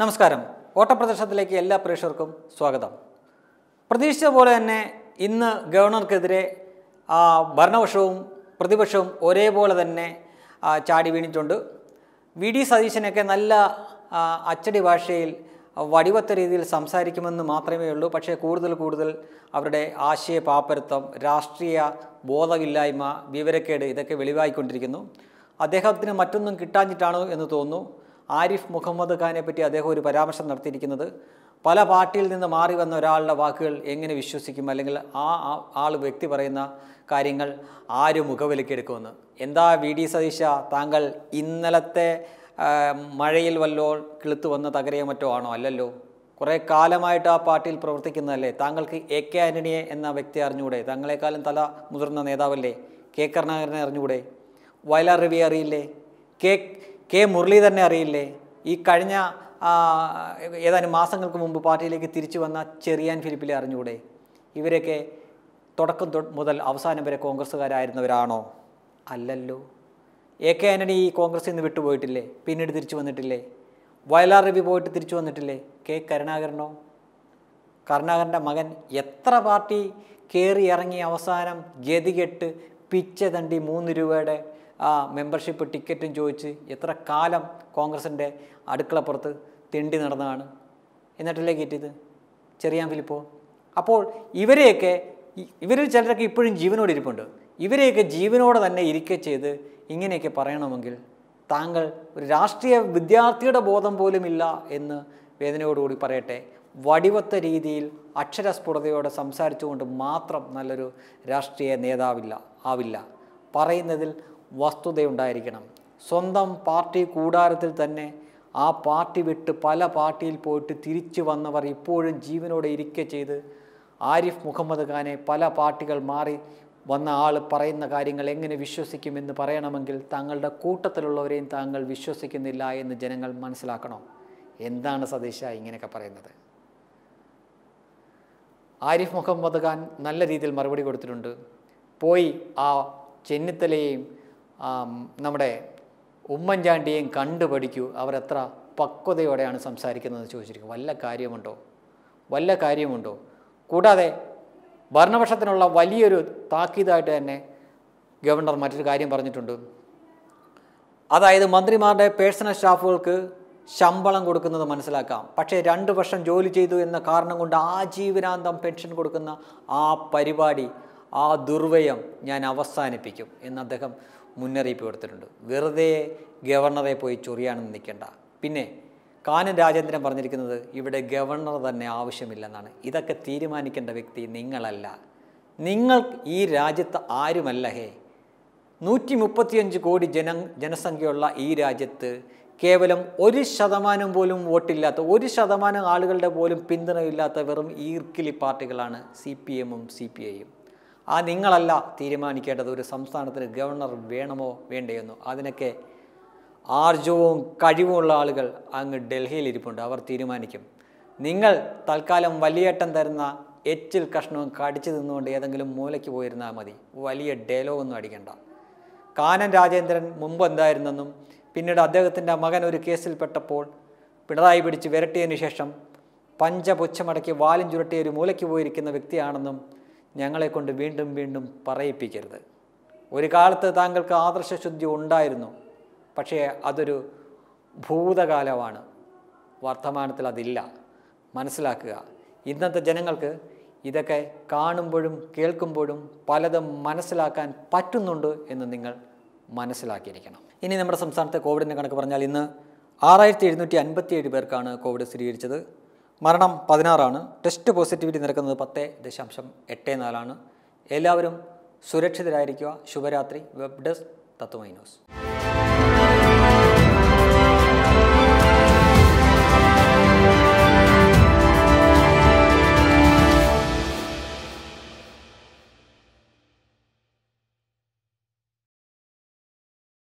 നമസ്കാരം ഓട്ടപ്രദർശനത്തിലേക്ക് എല്ലാ പ്രേക്ഷകർക്കും സ്വാഗതം പ്രതീക്ഷിച്ച പോലെ തന്നെ ഇന്ന് ഗവർണർക്കെതിരെ ഭരണപക്ഷവും പ്രതിപക്ഷവും ഒരേപോലെ തന്നെ ചാടി വീണിട്ടുണ്ട് വി ഡി സതീശനൊക്കെ നല്ല അച്ചടി ഭാഷയിൽ വടിവത്ത രീതിയിൽ സംസാരിക്കുമെന്ന് മാത്രമേ ഉള്ളൂ പക്ഷേ കൂടുതൽ കൂടുതൽ അവരുടെ ആശയ പാപ്പരത്വം രാഷ്ട്രീയ ബോധമില്ലായ്മ വിവരക്കേട് ഇതൊക്കെ വെളിവായിക്കൊണ്ടിരിക്കുന്നു അദ്ദേഹത്തിന് മറ്റൊന്നും കിട്ടാഞ്ഞിട്ടാണോ എന്ന് തോന്നുന്നു ആരിഫ് മുഹമ്മദ് ഖാനെ പറ്റി അദ്ദേഹം ഒരു പരാമർശം നടത്തിയിരിക്കുന്നത് പല പാർട്ടിയിൽ നിന്ന് മാറി വന്ന ഒരാളുടെ വാക്കുകൾ എങ്ങനെ വിശ്വസിക്കും അല്ലെങ്കിൽ ആ ആൾ വ്യക്തി പറയുന്ന കാര്യങ്ങൾ ആര് മുഖവിലക്കെടുക്കുമെന്ന് എന്താ വി ഡി സതീശ താങ്കൾ ഇന്നലത്തെ മഴയിൽ വല്ലോ കിളുത്തു വന്ന തകരയോ മറ്റോ ആണോ അല്ലല്ലോ കുറേ കാലമായിട്ട് ആ പാർട്ടിയിൽ പ്രവർത്തിക്കുന്നതല്ലേ താങ്കൾക്ക് എ കെ ആൻ്റണിയെ എന്ന വ്യക്തി അറിഞ്ഞുകൂടെ താങ്കളെക്കാളും തല മുതിർന്ന നേതാവല്ലേ കെ കരുണാകരനെ അറിഞ്ഞുകൂടെ വയലാർ രവി അറിയില്ലേ കെ കെ മുരളീധരനെ അറിയില്ലേ ഈ കഴിഞ്ഞ ഏതാനും മാസങ്ങൾക്ക് മുമ്പ് പാർട്ടിയിലേക്ക് തിരിച്ചു വന്ന ചെറിയാൻ ഫിലിപ്പിലെ അറിഞ്ഞുകൂടെ ഇവരൊക്കെ തുടക്കം മുതൽ അവസാനം വരെ കോൺഗ്രസ്സുകാരായിരുന്നവരാണോ അല്ലല്ലോ എ കെ ആൻ്റണി ഈ കോൺഗ്രസ്സിൽ നിന്ന് വിട്ടുപോയിട്ടില്ലേ പിന്നീട് തിരിച്ചു വന്നിട്ടില്ലേ വയലാർ രവി പോയിട്ട് തിരിച്ചു വന്നിട്ടില്ലേ കെ കരുണാകരനോ കരുണാകരൻ്റെ മകൻ എത്ര പാർട്ടി കയറി ഇറങ്ങി അവസാനം ഗതികെട്ട് പിച്ചതണ്ടി മൂന്ന് രൂപയുടെ ആ മെമ്പർഷിപ്പ് ടിക്കറ്റും ചോദിച്ച് എത്ര കാലം കോൺഗ്രസിൻ്റെ അടുക്കളപ്പുറത്ത് തെണ്ടി നടന്നതാണ് എന്നിട്ടല്ലേ കയറ്റിയത് ചെറിയാൻ ഫിലിപ്പോ അപ്പോൾ ഇവരെയൊക്കെ ഇവരിൽ ചിലരൊക്കെ ഇപ്പോഴും ജീവനോട് ഇരിപ്പുണ്ട് ഇവരെയൊക്കെ ജീവനോടെ തന്നെ ഇരിക്കെ ചെയ്ത് ഇങ്ങനെയൊക്കെ പറയണമെങ്കിൽ താങ്കൾ ഒരു രാഷ്ട്രീയ വിദ്യാർത്ഥിയുടെ ബോധം പോലുമില്ല എന്ന് വേദനയോടുകൂടി പറയട്ടെ വടിവത്ത രീതിയിൽ അക്ഷരസ്ഫുടതയോടെ സംസാരിച്ചുകൊണ്ട് മാത്രം നല്ലൊരു രാഷ്ട്രീയ നേതാവില്ല ആവില്ല പറയുന്നതിൽ വസ്തുതയുണ്ടായിരിക്കണം സ്വന്തം പാർട്ടി കൂടാരത്തിൽ തന്നെ ആ പാർട്ടി വിട്ട് പല പാർട്ടിയിൽ പോയിട്ട് തിരിച്ചു വന്നവർ ഇപ്പോഴും ജീവനോടെ ഇരിക്കെ ചെയ്ത് ആരിഫ് മുഹമ്മദ് ഖാനെ പല പാർട്ടികൾ മാറി വന്ന ആൾ പറയുന്ന കാര്യങ്ങൾ എങ്ങനെ വിശ്വസിക്കുമെന്ന് പറയണമെങ്കിൽ താങ്കളുടെ കൂട്ടത്തിലുള്ളവരെയും താങ്കൾ വിശ്വസിക്കുന്നില്ല എന്ന് ജനങ്ങൾ മനസ്സിലാക്കണം എന്താണ് സതീശ ഇങ്ങനെയൊക്കെ പറയുന്നത് ആരിഫ് മുഹമ്മദ് ഖാൻ നല്ല രീതിയിൽ മറുപടി കൊടുത്തിട്ടുണ്ട് പോയി ആ ചെന്നിത്തലയെയും നമ്മുടെ ഉമ്മൻചാണ്ടിയെയും കണ്ടു പഠിക്കൂ അവരെത്ര പക്വതയോടെയാണ് സംസാരിക്കുന്നതെന്ന് ചോദിച്ചിരിക്കും വല്ല കാര്യമുണ്ടോ വല്ല കാര്യമുണ്ടോ കൂടാതെ ഭരണപക്ഷത്തിനുള്ള വലിയൊരു താക്കീതായിട്ട് തന്നെ ഗവർണർ മറ്റൊരു കാര്യം പറഞ്ഞിട്ടുണ്ട് അതായത് മന്ത്രിമാരുടെ പേഴ്സണൽ സ്റ്റാഫുകൾക്ക് ശമ്പളം കൊടുക്കുന്നത് മനസ്സിലാക്കാം പക്ഷേ രണ്ട് വർഷം ജോലി ചെയ്തു എന്ന കാരണം കൊണ്ട് ആജീവനാന്തം പെൻഷൻ കൊടുക്കുന്ന ആ പരിപാടി ആ ദുർവ്യയം ഞാൻ അവസാനിപ്പിക്കും എന്ന് അദ്ദേഹം മുന്നറിയിപ്പ് കൊടുത്തിട്ടുണ്ട് വെറുതെ ഗവർണറെ പോയി ചൊറിയാണെന്ന് നിൽക്കേണ്ട പിന്നെ കാനൻ രാജേന്ദ്രൻ പറഞ്ഞിരിക്കുന്നത് ഇവിടെ ഗവർണർ തന്നെ ആവശ്യമില്ലെന്നാണ് ഇതൊക്കെ തീരുമാനിക്കേണ്ട വ്യക്തി നിങ്ങളല്ല നിങ്ങൾ ഈ രാജ്യത്ത് ആരുമല്ല ഹേ നൂറ്റി മുപ്പത്തിയഞ്ച് കോടി ജന ജനസംഖ്യയുള്ള ഈ രാജ്യത്ത് കേവലം ഒരു ശതമാനം പോലും വോട്ടില്ലാത്ത ഒരു ശതമാനം ആളുകളുടെ പോലും പിന്തുണയില്ലാത്ത വെറും ഈർക്കിലി പാർട്ടികളാണ് സി പി എമ്മും സി പി ഐയും ആ നിങ്ങളല്ല തീരുമാനിക്കേണ്ടത് ഒരു സംസ്ഥാനത്തിന് ഗവർണർ വേണമോ വേണ്ടയെന്നോ അതിനൊക്കെ ആർജവും കഴിവുമുള്ള ആളുകൾ അങ്ങ് ഡൽഹിയിൽ ഇരിപ്പുണ്ട് അവർ തീരുമാനിക്കും നിങ്ങൾ തൽക്കാലം വലിയേട്ടം തരുന്ന എച്ചിൽ കഷ്ണവും കടിച്ചു നിന്നുകൊണ്ട് ഏതെങ്കിലും മൂലയ്ക്ക് പോയിരുന്നാൽ മതി വലിയ ഡയലോഗൊന്നും അടിക്കണ്ട കാനൻ രാജേന്ദ്രൻ മുമ്പ് എന്തായിരുന്നെന്നും പിന്നീട് അദ്ദേഹത്തിൻ്റെ മകൻ ഒരു കേസിൽപ്പെട്ടപ്പോൾ പിണറായി പിടിച്ച് വിരട്ടിയതിനു ശേഷം പഞ്ചപുച്ഛമടക്കി വാലും ചുരുട്ടി ഒരു മൂലയ്ക്ക് പോയിരിക്കുന്ന വ്യക്തിയാണെന്നും ഞങ്ങളെക്കൊണ്ട് വീണ്ടും വീണ്ടും പറയിപ്പിക്കരുത് ഒരു കാലത്ത് താങ്കൾക്ക് ആദർശശുദ്ധി ഉണ്ടായിരുന്നു പക്ഷേ അതൊരു ഭൂതകാലമാണ് വർത്തമാനത്തിൽ അതില്ല മനസ്സിലാക്കുക ഇന്നത്തെ ജനങ്ങൾക്ക് ഇതൊക്കെ കാണുമ്പോഴും കേൾക്കുമ്പോഴും പലതും മനസ്സിലാക്കാൻ പറ്റുന്നുണ്ട് എന്ന് നിങ്ങൾ മനസ്സിലാക്കിയിരിക്കണം ഇനി നമ്മുടെ സംസ്ഥാനത്തെ കോവിഡിൻ്റെ കണക്ക് പറഞ്ഞാൽ ഇന്ന് ആറായിരത്തി എഴുന്നൂറ്റി അൻപത്തിയേഴ് പേർക്കാണ് കോവിഡ് സ്ഥിരീകരിച്ചത് മരണം പതിനാറാണ് ടെസ്റ്റ് പോസിറ്റിവിറ്റി നിരക്കുന്നത് പത്ത് ദശാംശം എട്ട് നാലാണ് എല്ലാവരും സുരക്ഷിതരായിരിക്കുക ശുഭരാത്രി വെബ് ഡെസ്ക് തത്വമൈനോസ്